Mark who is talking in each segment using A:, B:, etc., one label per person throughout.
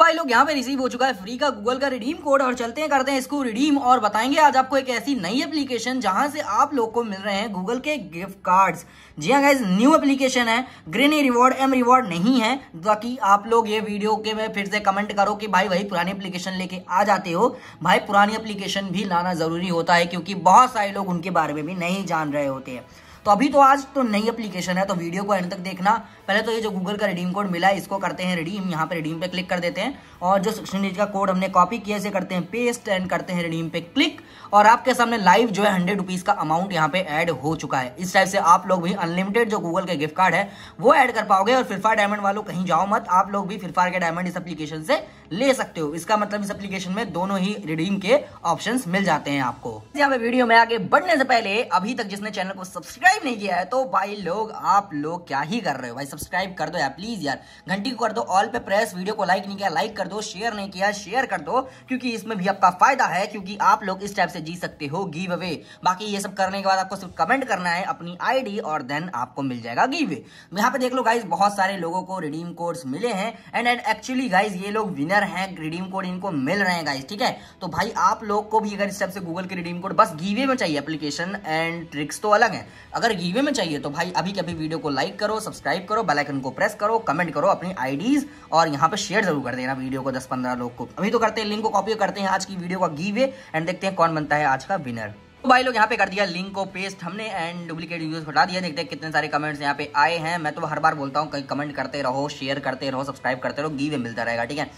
A: भाई लोग यहाँ पे रिसीव हो चुका है फ्री का गूगल का रिडीम कोड और चलते हैं करते हैं इसको रिडीम और बताएंगे आज आपको एक ऐसी नई एप्लीकेशन जहां से आप लोग को मिल रहे हैं गूगल के गिफ्ट कार्ड्स जी हाँ गाइज न्यू एप्लीकेशन है ग्रीनी रिवॉर्ड एम रिवॉर्ड नहीं है ताकि आप लोग ये वीडियो के में फिर से कमेंट करो कि भाई वही पुरानी एप्लीकेशन लेके आ जाते हो भाई पुरानी एप्लीकेशन भी लाना जरूरी होता है क्योंकि बहुत सारे लोग उनके बारे में भी नहीं जान रहे होते हैं तो अभी तो आज तो नई एप्लीकेशन है तो वीडियो को एंड तक देखना पहले तो ये जो गूगल का रिडीम कोड मिला है इसको करते हैं रिडीम यहाँ पर रिडीम पे क्लिक कर देते हैं और जो सिक्सटीन डेज का कोड हमने कॉपी किया इसे करते हैं पेस्ट एंड करते हैं रिडीम पे क्लिक और आपके सामने लाइव जो है हंड्रेड रुपीज़ का अमाउंट यहाँ पे ऐड हो चुका है इस टाइप से आप लोग भी अनलिमिटेड जो गूगल के गिफ्ट कार्ड है वो ऐड कर पाओगे और फिरफार डायमंड वालों कहीं जाओ मत आप लोग भी फिरफार के डायमंड इस एप्लीकेशन से ले सकते हो इसका मतलब इस एप्लीकेशन में दोनों ही रिडीम के ऑप्शन मिल जाते हैं आपको यहाँ पे वीडियो में आगे बढ़ने से पहले अभी तक जिसने चैनल को सब्सक्राइब सब्सक्राइब नहीं किया है तो भाई लोग आप लोग क्या ही कर रहे हो भाई सब्सक्राइब कर दो यार प्लीज यार घंटी को कर दो ऑल पे प्रेस वीडियो को लाइक नहीं किया लाइक कर दो शेयर नहीं किया शेयर कर दो क्योंकि इसमें भी आपका फायदा है क्योंकि आप लोग इस टाइप से जी सकते हो गिव अवे बाकी ये सब करने के बाद आपको सिर्फ कमेंट करना है अपनी आई और देन आपको मिल जाएगा गिव यहाँ पे देख लो गाइज बहुत सारे लोगों को रिडीम कोड्स मिले हैं एंड एंड एक्चुअली गाइज ये लोग विनर है रिडीम कोड इनको मिल रहे हैं गाइज ठीक है तो भाई आप लोग को भी अगर इस टाइप से गूगल के रिडीम कोड बस गिवे में चाहिए एप्लीकेशन एंड ट्रिक्स तो अलग है अगर गीवे में चाहिए तो भाई अभी के अभी वीडियो को लाइक करो सब्सक्राइब करो बेलाइकन को प्रेस करो कमेंट करो अपनी आईडीज और यहाँ पे शेयर जरूर कर देना वीडियो को दस पंद्रह लोग को अभी तो करते हैं लिंक को कॉपी करते हैं आज की वीडियो का गीवे एंड देखते हैं कौन बनता है आज का विनर तो भाई लोग यहाँ पे कर दिया लिंक को पेस्ट हमने एंड डुप्लीकेट यूज हटा दिया देखते हैं कितने सारे कमेंट्स यहाँ पे आए हैं मैं तो हर बार बोलता हूँ कहीं कमेंट करते रहो शेयर करते रहो सब्सक्राइब करते रहो गीवे मिलता रहेगा ठीक है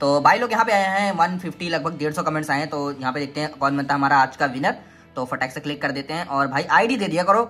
A: तो भाई लोग यहाँ पे आए हैं 150 लगभग 150 कमेंट्स आए हैं तो यहाँ पे देखते हैं कौन बनता है हमारा आज का विनर तो फटाक से क्लिक कर देते हैं और भाई आईडी दे दिया करो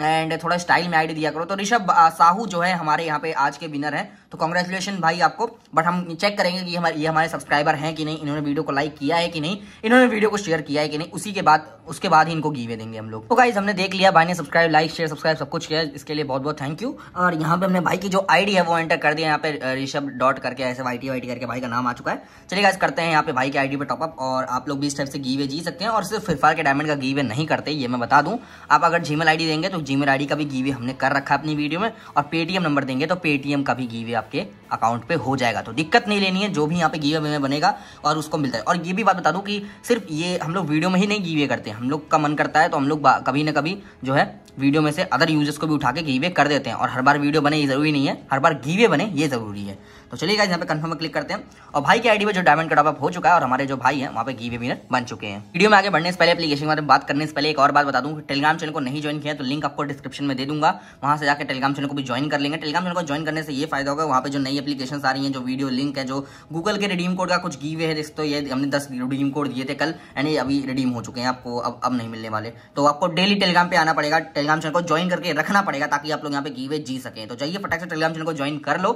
A: एंड थोड़ा स्टाइल में आईडी दिया करो तो ऋषभ साहू जो है हमारे यहाँ पे आज के विनर हैं तो कॉन्ग्रेचुलेशन भाई आपको बट हम चेक करेंगे कि हमारे ये हमारे सब्सक्राइबर हैं कि नहीं इन्होंने वीडियो को लाइक किया है कि नहीं इन्होंने वीडियो को शेयर किया है कि नहीं उसी के बाद उसके बाद ही इनको गीवे देंगे हम लोग तो गाइज हमने देख लिया भाई ने सब्सक्राइब लाइक शेयर सब्सक्राइब सब कुछ किया इसके लिए बहुत बहुत थैंक यू और यहाँ पे हमने भाई की जो आईडी है वो एंटर कर दिया यहाँ पे ऋषभ डॉट करके ऐसे वाई टी करके भाई का नाम आ चुका है चलिए गाइज करते हैं यहाँ पे भाई की आईडी पे टॉपअप और आप लोग भी इस टाइप से गीवे जी सकते हैं और सिर्फ फिफार के डायमंड का गीवे नहीं करते ये मैं बता दूं आप अगर जीमेल आईडी देंगे तो जीमेल आईडी का भी गीवे हमने कर रखा है अपनी वीडियो में और पेटीएम नंबर देंगे तो पेटीएम का भी गीवे आपके अकाउंट पे हो जाएगा तो दिक्कत नहीं लेनी है जो भी यहाँ पे गिव में बनेगा और उसको मिलता है और ये भी बात बता दूँ कि सिर्फ ये हम लोग वीडियो में ही नहीं गिवे करते हम लोग का मन करता है तो हम लोग कभी ना कभी जो है वीडियो में से अदर यूजर्स को भी उठा के गिवे कर देते हैं और हर बार वीडियो बने ये जरूरी नहीं है हर बार गिवे बने ये जरूरी है तो चलिएगा यहाँ पे कन्फर्म क्लिक करते हैं और भाई की आईडी पे जो डायमंड का हो चुका है और हमारे जो भाई है वहाँ पे गिवे विनर बन चुके हैं वीडियो में आगे बढ़ने से पहले एप्लीकेशन के बारे में बात करने से पहले एक और बात बता दूँ टेलीग्राम चैनल को नहीं ज्वाइन किया तो लिंक आपको डिस्क्रिप्शन में दे दूंगा वहाँ से जाकर टेलीग्राम चैनल को भी ज्वाइन कर लेंगे टेलीग्राम चैनल को ज्वाइन करने से ये फायदा होगा वहाँ पे जो नई एप्लीकेशन आ रही हैं जो वीडियो लिंक है जो गूगल के रिडीम कोड का कुछ गीवे है तो ये हमने दस रिडीम कोड दिए थे कल यानी अभी रिडीम हो चुके हैं आपको अब अब नहीं मिलने वाले तो आपको डेली टेलीग्राम पे आना पड़ेगा टेलीग्राम चैनल को ज्वाइन करके रखना पड़ेगा ताकि आप लोग यहाँ पे गीवे जी सके तो जाइए फटाक से टेलीग्राम चैनल को ज्वाइन कर लो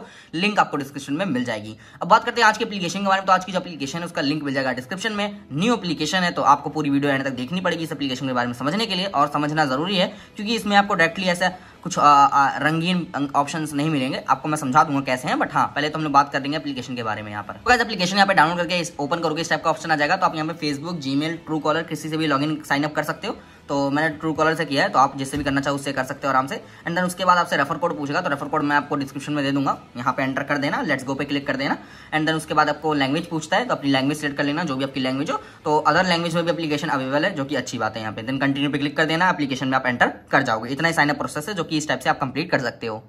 A: लिंक आपको डिस्क्रिप्शन में मिल जाएगी अब बात करते हैं आज की एप्लीकेशन के बारे में तो आज की जो एप्लीकेशन है उसका लिंक मिल जाएगा डिस्क्रिप्शन में न्यू एप्लीकेशन है तो आपको पूरी वीडियो एंड तक देखनी पड़ेगी इस एप्लीकेशन के बारे में समझने के लिए और समझना जरूरी है क्योंकि इसमें आपको डायरेक्टली ऐसा कुछ आ, आ, रंगीन ऑप्शंस नहीं मिलेंगे आपको मैं समझा दूंगा कैसे हैं बट हाँ पहले तो हम लोग बात कर देंगे एप्लीकेशन के बारे में यहाँ पर तो एप्लीकेशन यहाँ पर डाउनलोड करके ओपन करोगे इस टाइप का ऑप्शन आ जाएगा तो आप यहाँ पे Facebook Gmail Truecaller किसी से भी लॉग इन साइन अप कर सकते हो तो मैंने ट्रू कॉलर से किया है तो आप जिससे भी करना चाहो उससे कर सकते हो आराम से एंड देन उसके बाद आपसे रेफर कोड पूछेगा तो रेफर कोड मैं आपको डिस्क्रिप्शन में दे दूंगा यहाँ पे एंटर कर देना लेट्स गो पे क्लिक कर देना एंड देन उसके बाद आपको लैंग्वेज पूछता है तो अपनी लैंग्वेज सेलेक्ट कर लेना जो भी आपकी लैंग्वेज हो तो अदर लैंग्वेज में भी अपलीकेशन अवेलेबल है जो कि अच्छी बात है यहाँ पे देन कंटिन्यू पे क्लिक कर देना अपलीकेशन में आप एंटर कर जाओगे इतना ही साइन अप प्रोसेस है जो कि इस टाइप से आप कंप्लीट कर सकते हो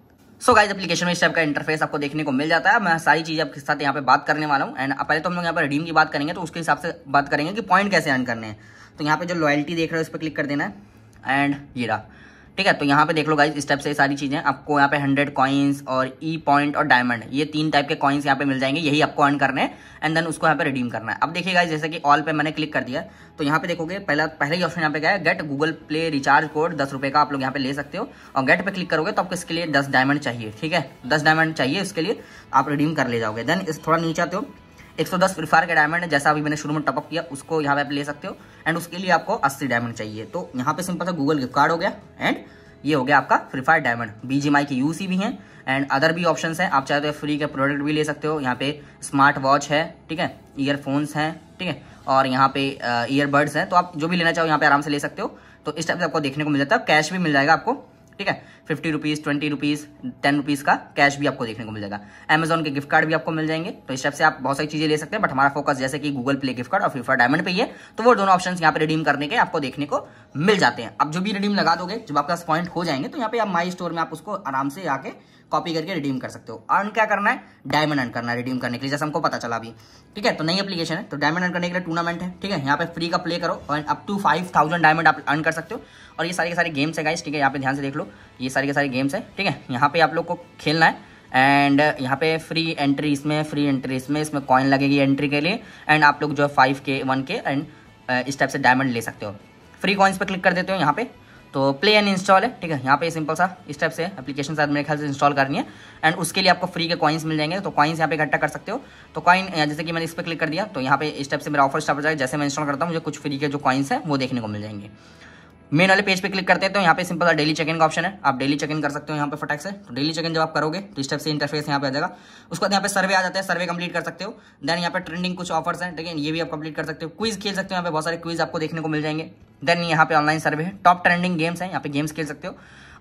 A: सो गाइज एप्लीकेशन में इस टाइप का इंटरफेस आपको देखने को मिल जाता है मैं सारी चीज़ आपके साथ यहाँ पे बात करने वाला हूँ एंड पहले तो हम लोग यहाँ पर रिडीम की बात करेंगे तो उसके हिसाब से बात करेंगे कि पॉइंट कैसे अर्न करने हैं तो यहाँ पे जो लॉयल्टी देख रहे हो उस पर क्लिक कर देना है एंड ये रहा ठीक है तो यहाँ पे देख लो गाइज स्टेप से सारी चीज़ें आपको यहाँ पे हंड्रेड कॉइन्स और ई e पॉइंट और डायमंड ये तीन टाइप के कॉइन्स यहाँ पे मिल जाएंगे यही आपको अर्न करने हैं एंड देन उसको यहाँ पे रिडीम करना है अब देखिए गाइज जैसे कि ऑल पे मैंने क्लिक कर दिया तो यहाँ पे देखोगे पहला पहले ही ऑप्शन यहाँ पे गया get Google Play recharge code दस रुपये का आप लोग यहाँ पे ले सकते हो और गेट पे क्लिक करोगे तो आपको इसके लिए दस डायमंड चाहिए ठीक है दस डायमंड चाहिए उसके लिए आप रिडीम कर ले जाओगे देन इस थोड़ा नीचे आते हो 110 फ्री फायर का डायमंड है जैसा अभी मैंने शुरू में टपअप किया उसको यहाँ पे आप ले सकते हो एंड उसके लिए आपको 80 डायमंड चाहिए तो यहाँ पे सिंपल सा गूगल गिफ्ट कार्ड हो गया एंड ये हो गया आपका फ्री फायर डायमंड बीजीएमआई के यूसी भी हैं एंड अदर भी ऑप्शंस हैं आप चाहे तो फ्री के प्रोडक्ट भी ले सकते हो यहाँ पे स्मार्ट वॉच है ठीक है ईयरफोन्स हैं ठीक है और यहाँ पे ईयरबड्स uh, हैं तो आप जो भी लेना चाहो यहाँ पे आराम से ले सकते हो तो इस टाइप से आपको देखने को मिल जाता है कैश भी मिल जाएगा आपको ठीक है fifty rupees twenty rupees ten rupees का कैश भी आपको देखने को मिल जाएगा एमेजोन के गिफ्ट कार्ड भी आपको मिल जाएंगे तो इस टाइप से आप बहुत सारी चीज़ें ले सकते हैं बट हमारा फोकस जैसे कि गूगल प्ले गिफ्ट कार्ड और फिफा डायमंड पे ही है तो वो दोनों ऑप्शन यहाँ पे रिडीम करने के आपको देखने को मिल जाते हैं अब जो भी रिडीम लगा दोगे जब आपके पास पॉइंट हो जाएंगे तो यहाँ पे आप माई स्टोर में आप उसको आराम से आके कॉपी करके रिडीम कर सकते हो अर्न क्या करना है डायमंड अर्न करना है रिडीम करने के लिए जैसे हमको पता चला अभी ठीक है तो नई एप्लीकेशन है तो डायमंड अर्न करने के लिए टूर्नामेंट है ठीक है यहाँ पे फ्री का प्ले करो और up to five thousand diamond आप अर्न कर सकते हो और ये सारे के सारे गेम्स है गाइस ठीक है यहाँ पे ध्यान से देख लो ये सारे के सारे गेम्स है ठीक है यहाँ पे आप लोग को खेलना है एंड यहाँ पे फ्री एंट्री इसमें फ्री एंट्री इसमें इसमें कॉइन लगेगी एंट्री के लिए एंड आप लोग जो है फाइव के वन के एंड इस टाइप से डायमंड ले सकते हो फ्री कॉइन्स पर क्लिक कर देते हो यहाँ पे तो प्ले एंड इंस्टॉल है ठीक है यहाँ पे सिंपल सा इस टाइप से एप्लीकेशन साथ मेरे ख्याल से इंस्टॉल करनी है एंड उसके लिए आपको फ्री के कॉइन्स मिल जाएंगे तो कॉइन्स यहाँ पे इकट्ठा कर सकते हो तो कॉइन uh, जैसे कि मैंने इस पर क्लिक कर दिया तो यहाँ पे इस टाइप से मेरा ऑफर स्टार्ट हो जाएगा जैसे मैं इंस्टॉल करता हूँ मुझे कुछ फ्री के जो कॉइन्स है वो देखने को मिल जाएंगे मेन वाले पेज पे क्लिक करते हैं तो यहाँ पे सिंपल डेली चेक इन का ऑप्शन है आप डेली चेक इन कर सकते हो यहाँ पे फटाक से तो डेली चेक इन जब आप करोगे तो इस से इंटरफेस यहाँ पे आ जाएगा उसके बाद यहाँ पे सर्वे आ जाता है सर्वे कंप्लीट कर सकते हो देन यहाँ पे ट्रेंडिंग कुछ ऑफर्स हैं ठीक है ये भी आप कंप्लीट कर सकते हो क्विज खेल सकते हो यहाँ पे बहुत सारे क्विज आपको देखने को मिल जाएंगे देन यहाँ पे ऑनलाइन सर्वे है टॉप ट्रेंडिंग गेम्स हैं यहाँ पे गेम्स खेल सकते हो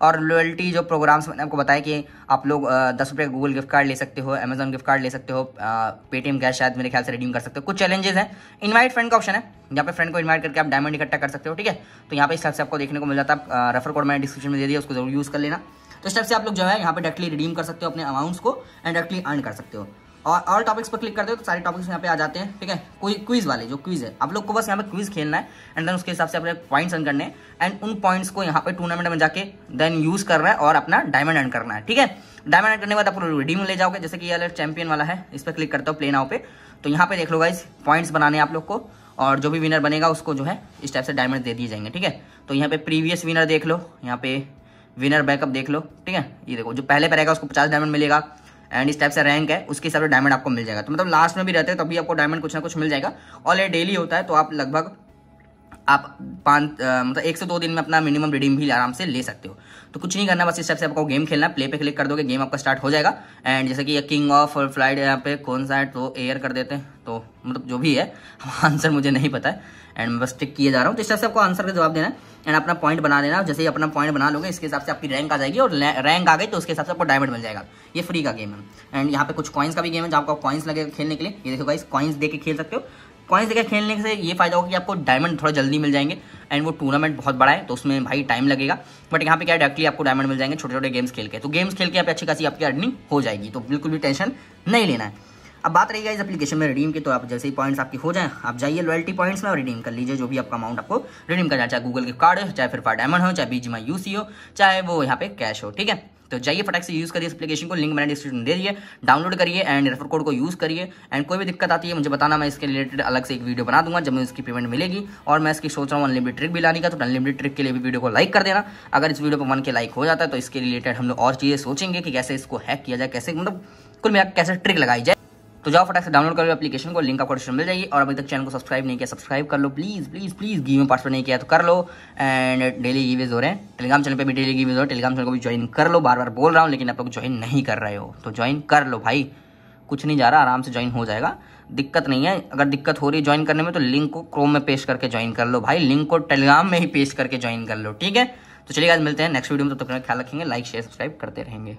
A: और लॉयल्टी जो प्रोग्राम्स मैंने आपको बताया कि आप लोग दस रुपये गूगल गिफ्ट कार्ड ले सकते हो अमेजन गिफ्ट कार्ड ले सकते हो पेटीएम कैश शायद मेरे ख्याल से रिडीम कर सकते हो कुछ चैलेंजेस हैं इन्वाइट फ्रेंड का ऑप्शन है यहाँ पे फ्रेंड को इन्वाइट करके आप डायमंड इकट्ठा कर सकते हो ठीक है तो यहाँ पे इस टाइप से आपको देखने को मिल जाता है रेफर कोड मैंने डिस्क्रिप्शन में दे दिया उसको जरूर यूज़ कर लेना तो इस टाइप से आप लोग जो है यहाँ पे डायरेक्टली रिडीम कर सकते हो अपने अमाउंट्स को एंड डायरेक्टली अर्न कर सकते हो और और टॉपिक्स पर क्लिक करते हो तो सारे टॉपिक्स यहाँ पे आ जाते हैं ठीक है कोई क्विज वाले जो क्विज है आप लोग को बस यहाँ पे क्विज खेलना है एंड देन उसके हिसाब से अपने पॉइंट्स अर्न करने हैं एंड उन पॉइंट्स को यहाँ पे टूर्नामेंट में जाके देन यूज करना है और अपना डायमंड अर्न करना है ठीक है डायमंड अर्न करने के बाद आप लोग रिडीम ले जाओगे जैसे कि ये चैंपियन वाला है इस पर क्लिक करते हो प्ले नाव पे तो यहाँ पे देख लो गाइज पॉइंट्स बनाने आप लोग को और जो भी विनर बनेगा उसको जो है इस टाइप से डायमंड दे दिए जाएंगे ठीक है तो यहाँ पे प्रीवियस विनर देख लो यहाँ पे विनर बैकअप देख लो ठीक है ये देखो जो पहले पर रहेगा उसको पचास डायमंड मिलेगा एंड इस टाइप से रैंक है उसके हिसाब से डायमंड आपको मिल जाएगा तो मतलब लास्ट में भी रहते हैं तभी आपको डायमंड कुछ ना कुछ मिल जाएगा और ये डेली होता है तो आप लगभग आप पाँच मतलब एक से दो दिन में अपना मिनिमम रिडीम भी आराम से ले सकते हो तो कुछ नहीं करना बस इस से आपको गेम खेलना प्ले पे क्लिक कर दोगे गेम आपका स्टार्ट हो जाएगा एंड जैसे कि किंग ऑफ फ्लाइट यहाँ पे कौन सा है तो एयर कर देते हैं तो मतलब जो भी है आंसर मुझे नहीं पता है एंड मैं बस टिक किए जा रहा हूँ तो इस हिसाब से आपको आंसर का जवाब देना है एंड अपना पॉइंट बना देना जैसे ही अपना पॉइंट बना लोगे इसके हिसाब से आपकी रैंक आ जाएगी और रैंक आ गई तो उसके हिसाब से आपको डायमंड मिल जाएगा ये फ्री का गेम है एंड यहाँ पे कुछ कॉइन्स का भी गेम है जो आपको कॉइन्स लगेगा खेलने के लिए ये देखो गाइस कॉइन्स दे खेल सकते हो कॉइन्स जगह खेलने से ये फायदा होगा कि आपको डायमंड थोड़ा जल्दी मिल जाएंगे एंड वो टूर्नामेंट बहुत बड़ा है तो उसमें भाई टाइम लगेगा बट यहाँ पे क्या डायरेक्टली आपको डायमंड मिल जाएंगे छोटे छोटे गेम्स खेल के तो गेम्स खेल के आप अच्छी खासी आपकी अर्निंग हो जाएगी तो बिल्कुल भी टेंशन नहीं लेना है अब बात रहेगा इस एप्लीकेशन में रिडीम की तो आप जैसे ही पॉइंट्स आपकी हो जाए आप जाइए लॉयल्टी पॉइंट्स में और रिडीम कर लीजिए जो भी आपका अमाउंट आपको रिडीम करना चाहे गूगल के कार्ड हो चाहे फिर डायमंड हो चाहे बीजीमा यूसी हो चाहे वो यहाँ पे कैश हो ठीक है तो जाइए फटाक से यूज करिए इस एप्लीकेशन को लिंक मैंने डिस्क्रिप्शन दे दिए डाउनलोड करिए एंड रेफर कोड को यूज करिए एंड कोई भी दिक्कत आती है मुझे बताना मैं इसके रिलेटेड अलग से एक वीडियो बना दूंगा जब मैं इसकी पेमेंट मिलेगी और मैं इसकी सोच रहा हूँ अनलिमिटेड ट्रिक भी लाने का तो अनलिमिटेड ट्रिक के लिए भी वीडियो को लाइक कर देना अगर इस वीडियो पर मन के लाइक हो जाता है तो इसके रिलेटेड हम लोग और चीज़ें सोचेंगे कि कैसे इसको हैक किया जाए कैसे मतलब कुल मेरा कैसे ट्रिक लगाई जाए तो जाओ फटाक से डाउनलोड करो एप्लीकेशन को लिंक आपको डिस्क्रिप्शन मिल जाएगी और अभी तक चैनल को सब्सक्राइब नहीं किया सब्सक्राइब कर लो प्लीज़ प्लीज़ प्लीज़ गी में पार्टिसिपेट नहीं किया तो कर लो एंड डेली गिवेज हो रहे हैं टेलीग्राम चैनल पर भी डेली गिवेज हो रहे टेलीग्राम चैनल को भी ज्वाइन कर लो बार बार बोल रहा हूँ लेकिन आप लोग ज्वाइन नहीं कर रहे हो तो ज्वाइन कर लो भाई कुछ नहीं जा रहा आराम से ज्वाइन हो जाएगा दिक्कत नहीं है अगर दिक्कत हो रही है ज्वाइन करने में तो लिंक को क्रोम में पेश करके ज्वाइन कर लो भाई लिंक को टेलीग्राम में ही पेश करके ज्वाइन कर लो ठीक है तो चलिए आज मिलते हैं नेक्स्ट वीडियो में तो तक ख्याल रखेंगे लाइक शेयर सब्सक्राइब करते रहेंगे